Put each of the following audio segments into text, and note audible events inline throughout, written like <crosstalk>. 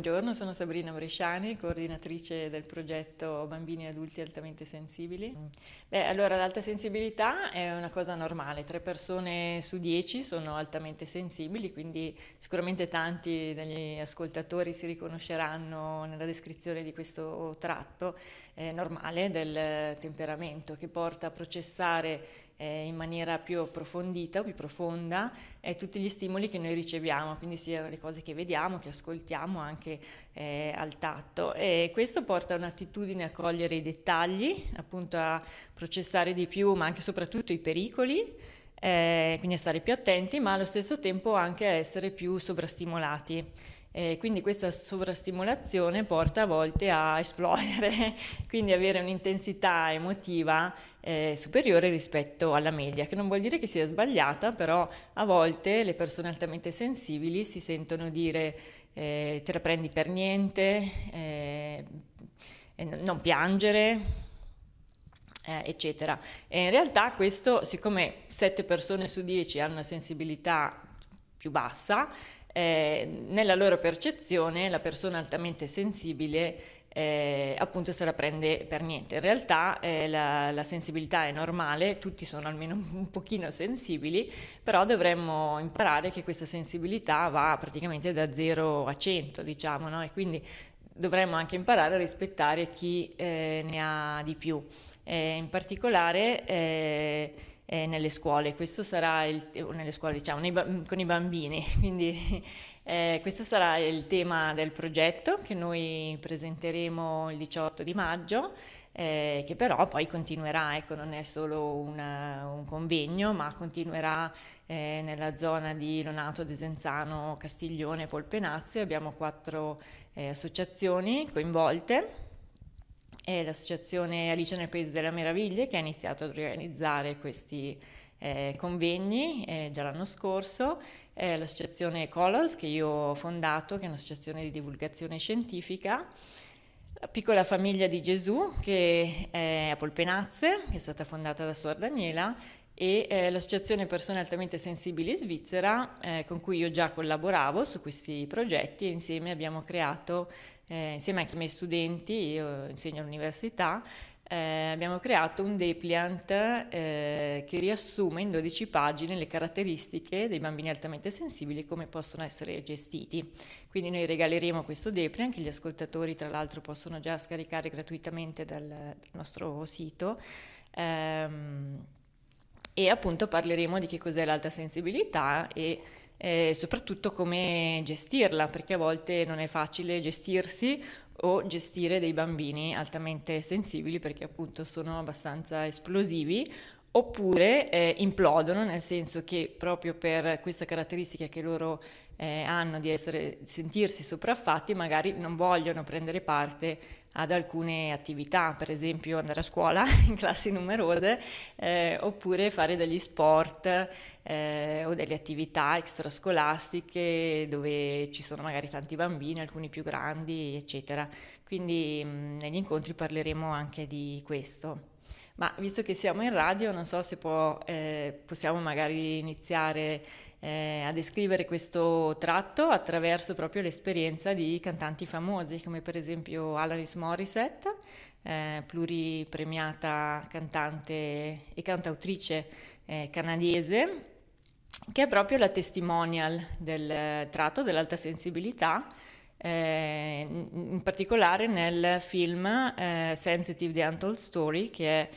buongiorno, sono Sabrina Bresciani, coordinatrice del progetto Bambini e Adulti Altamente Sensibili. Beh, allora, l'alta sensibilità è una cosa normale, tre persone su dieci sono altamente sensibili, quindi sicuramente tanti degli ascoltatori si riconosceranno nella descrizione di questo tratto eh, normale del temperamento che porta a processare eh, in maniera più approfondita, o più profonda, eh, tutti gli stimoli che noi riceviamo, quindi sia le cose che vediamo, che ascoltiamo, anche eh, al tatto. E questo porta a un'attitudine a cogliere i dettagli, appunto a processare di più, ma anche e soprattutto i pericoli, eh, quindi a stare più attenti, ma allo stesso tempo anche a essere più sovrastimolati. Eh, quindi questa sovrastimolazione porta a volte a esplodere, <laughs> quindi avere un'intensità emotiva eh, superiore rispetto alla media, che non vuol dire che sia sbagliata, però a volte le persone altamente sensibili si sentono dire eh, te la prendi per niente, eh, non piangere, eh, eccetera. E in realtà questo, siccome 7 persone su 10 hanno una sensibilità più bassa, eh, nella loro percezione la persona altamente sensibile eh, appunto se la prende per niente. In realtà eh, la, la, sensibilità è normale, tutti sono almeno <laughs> un pochino sensibili, però dovremmo imparare che questa sensibilità va praticamente da 0 a 100, diciamo, no? e quindi dovremmo anche imparare a rispettare chi eh, ne ha di più. Eh, in particolare eh, eh, nelle scuole, questo sarà il, nelle scuole diciamo, nei, mm, con i bambini, <laughs> quindi eh, questo sarà il tema del progetto che noi presenteremo il 18 di maggio, eh, che però poi continuerà, ecco, non è solo una, un convegno, ma continuerà eh, nella zona di Lonato, Desenzano, Castiglione, Polpenazzi, abbiamo quattro eh, associazioni coinvolte è l'associazione Alice nel Paese delle Meraviglie che ha iniziato ad organizzare questi eh, convegni eh, già l'anno scorso, eh, l'associazione Colors che io ho fondato, che è un'associazione di divulgazione scientifica, la piccola famiglia di Gesù che è a Polpenazze, che è stata fondata da Suor Daniela e eh, l'Associazione Persone Altamente Sensibili Svizzera, eh, con cui io già collaboravo su questi progetti e insieme abbiamo creato, eh, insieme anche ai miei studenti, io insegno all'università, eh, abbiamo creato un depliant eh, che riassume in 12 pagine le caratteristiche dei bambini altamente sensibili e come possono essere gestiti. Quindi noi regaleremo questo depliant che gli ascoltatori tra l'altro possono già scaricare gratuitamente dal, dal nostro sito. Ehm, e appunto parleremo di che cos'è l'alta sensibilità e eh, soprattutto come gestirla, perché a volte non è facile gestirsi o gestire dei bambini altamente sensibili perché appunto sono abbastanza esplosivi oppure eh, implodono, nel senso che proprio per questa caratteristica che loro eh, hanno di essere, sentirsi sopraffatti, magari non vogliono prendere parte ad alcune attività, per esempio andare a scuola <laughs> in classi numerose, eh, oppure fare degli sport eh, o delle attività extrascolastiche dove ci sono magari tanti bambini, alcuni più grandi, eccetera. Quindi mh, mm, negli incontri parleremo anche di questo. Ma visto che siamo in radio, non so se può, eh, possiamo magari iniziare eh, a descrivere questo tratto attraverso proprio l'esperienza di cantanti famosi, come per esempio Alanis Morissette, eh, pluripremiata cantante e cantautrice eh, canadese, che è proprio la testimonial del tratto dell'alta sensibilità. Eh, in particolare nel film eh, Sensitive The Untold Story, che è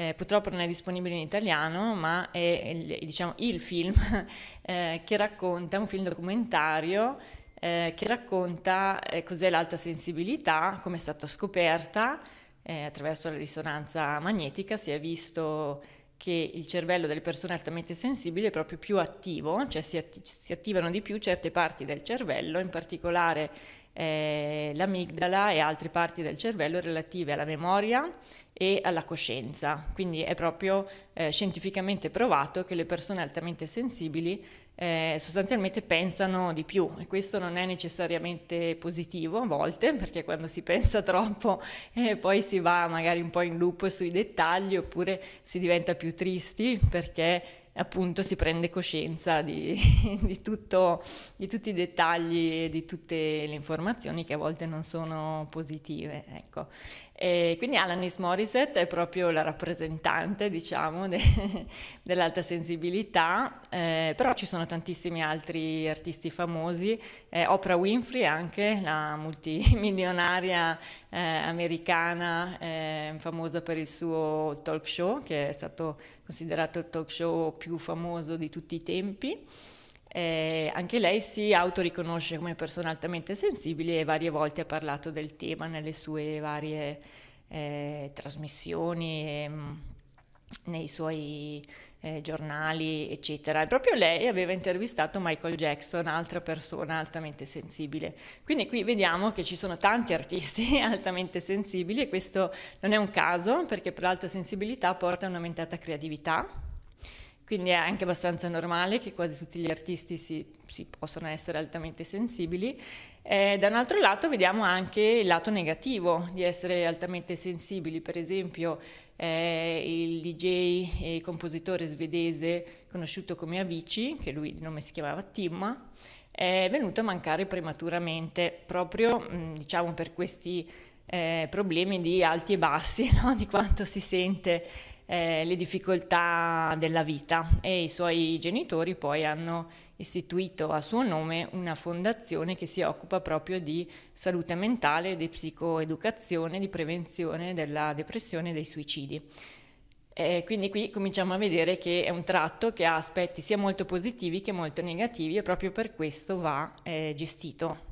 eh, purtroppo non è disponibile in italiano, ma è, è diciamo, il film <laughs> eh, che racconta, un film documentario eh, che racconta eh, cos'è l'alta sensibilità, come è stata scoperta eh, attraverso la risonanza magnetica, si è visto che il cervello delle persone altamente sensibili è proprio più attivo, cioè si, atti- si attivano di più certe parti del cervello, in particolare eh, l'amigdala e altre parti del cervello relative alla memoria e alla coscienza. Quindi è proprio eh, scientificamente provato che le persone altamente sensibili eh, sostanzialmente pensano di più e questo non è necessariamente positivo a volte <laughs> perché quando si pensa troppo eh, poi si va magari un po' in loop sui dettagli oppure si diventa più tristi perché appunto si prende coscienza di, <laughs> di, tutto, di tutti i dettagli e di tutte le informazioni che a volte non sono positive. Ecco. E quindi Alanis Morissette è proprio la rappresentante, diciamo, de <laughs> dell'alta sensibilità, eh, però ci sono tantissimi altri artisti famosi, eh, Oprah Winfrey anche, la multimilionaria eh, americana, eh, famosa per il suo talk show, che è stato considerato il talk show più famoso di tutti i tempi. Eh, anche lei si autoriconosce come persona altamente sensibile e varie volte ha parlato del tema nelle sue varie eh, trasmissioni, eh, nei suoi eh, giornali, eccetera. E proprio lei aveva intervistato Michael Jackson, altra persona altamente sensibile. Quindi qui vediamo che ci sono tanti artisti <laughs> altamente sensibili e questo non è un caso perché per l'alta sensibilità porta a un'aumentata creatività quindi è anche abbastanza normale che quasi tutti gli artisti si, si possano essere altamente sensibili. Eh, da un altro lato vediamo anche il lato negativo di essere altamente sensibili, per esempio eh, il DJ e compositore svedese conosciuto come Avicii, che lui di nome si chiamava Tim, è venuto a mancare prematuramente proprio mm, diciamo per questi eh, problemi di alti e bassi, <laughs> no? di quanto si sente eh, le difficoltà della vita e i suoi genitori poi hanno istituito a suo nome una fondazione che si occupa proprio di salute mentale, di psicoeducazione, di prevenzione della depressione e dei suicidi. Eh, quindi qui cominciamo a vedere che è un tratto che ha aspetti sia molto positivi che molto negativi e proprio per questo va eh, gestito.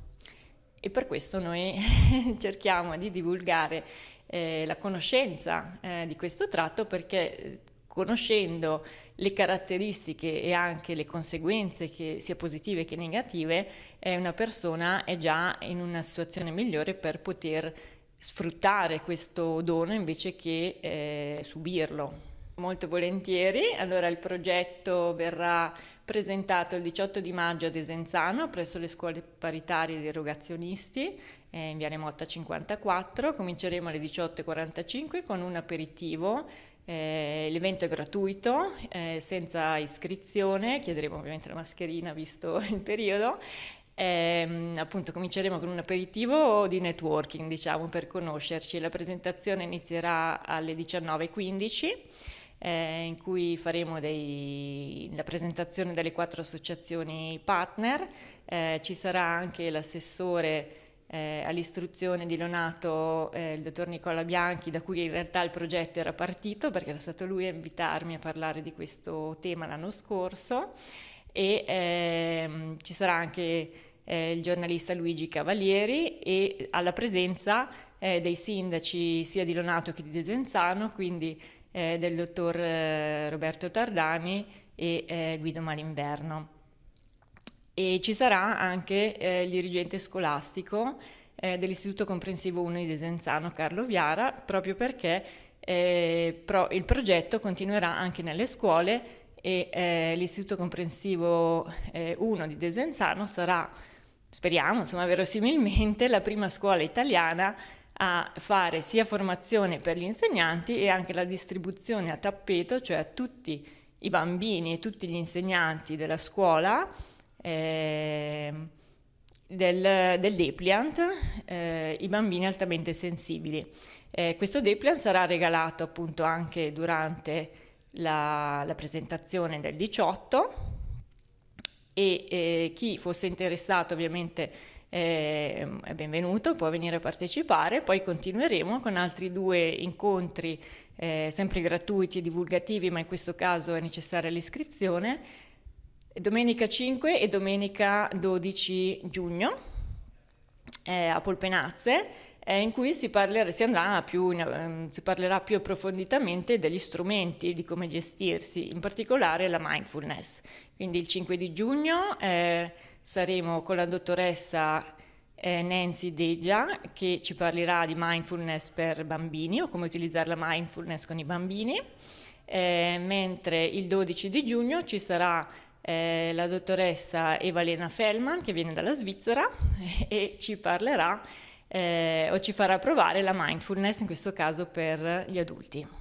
E per questo noi <laughs> cerchiamo di divulgare eh, la conoscenza eh, di questo tratto perché eh, conoscendo le caratteristiche e anche le conseguenze che sia positive che negative, eh, una persona è già in una situazione migliore per poter sfruttare questo dono invece che eh, subirlo. Molto volentieri, allora il progetto verrà presentato il 18 di maggio ad Esenzano presso le scuole paritarie di erogazionisti eh, in Viale Motta 54. Cominceremo alle 18.45 con un aperitivo. Eh, l'evento è gratuito, eh, senza iscrizione, chiederemo ovviamente la mascherina visto <laughs> il periodo. Ehm, appunto cominceremo con un aperitivo di networking diciamo per conoscerci la presentazione inizierà alle 19.15 eh, in cui faremo dei, la presentazione delle quattro associazioni partner, eh, ci sarà anche l'assessore eh, all'istruzione di Lonato, eh, il dottor Nicola Bianchi, da cui in realtà il progetto era partito perché era stato lui a invitarmi a parlare di questo tema l'anno scorso e ehm, ci sarà anche eh, il giornalista Luigi Cavalieri e alla presenza eh, dei sindaci sia di Leonato che di Desenzano, quindi eh, del dottor eh, Roberto Tardani e eh, Guido Malinverno. E ci sarà anche eh, il dirigente scolastico eh, dell'Istituto Comprensivo 1 di Desenzano, Carlo Viara, proprio perché pro il progetto continuerà anche nelle scuole e l'Istituto Comprensivo 1 di Desenzano sarà, speriamo, insomma verosimilmente, la prima scuola italiana a fare sia formazione per gli insegnanti e anche la distribuzione a tappeto, cioè a tutti i bambini e tutti gli insegnanti della scuola eh, del, del Depliant, eh, i bambini altamente sensibili. Eh, questo Depliant sarà regalato appunto anche durante la, la presentazione del 18 e eh, chi fosse interessato ovviamente eh, è benvenuto, può venire a partecipare, poi continueremo con altri due incontri eh, sempre gratuiti e divulgativi, ma in questo caso è necessaria l'iscrizione, domenica 5 e domenica 12 giugno eh, a Polpenazze eh, in cui si, parlerà, si, più, ehm, si parlerà più approfonditamente degli strumenti, di come gestirsi, in particolare la mindfulness. Quindi il 5 di giugno eh, saremo con la dottoressa eh, Nancy Deja che ci parlerà di mindfulness per bambini o come utilizzare la mindfulness con i bambini, eh, mentre il 12 di giugno ci sarà eh, la dottoressa Evalena Fellman che viene dalla Svizzera <laughs> e ci parlerà eh, o ci farà provare la mindfulness, in questo caso per gli adulti.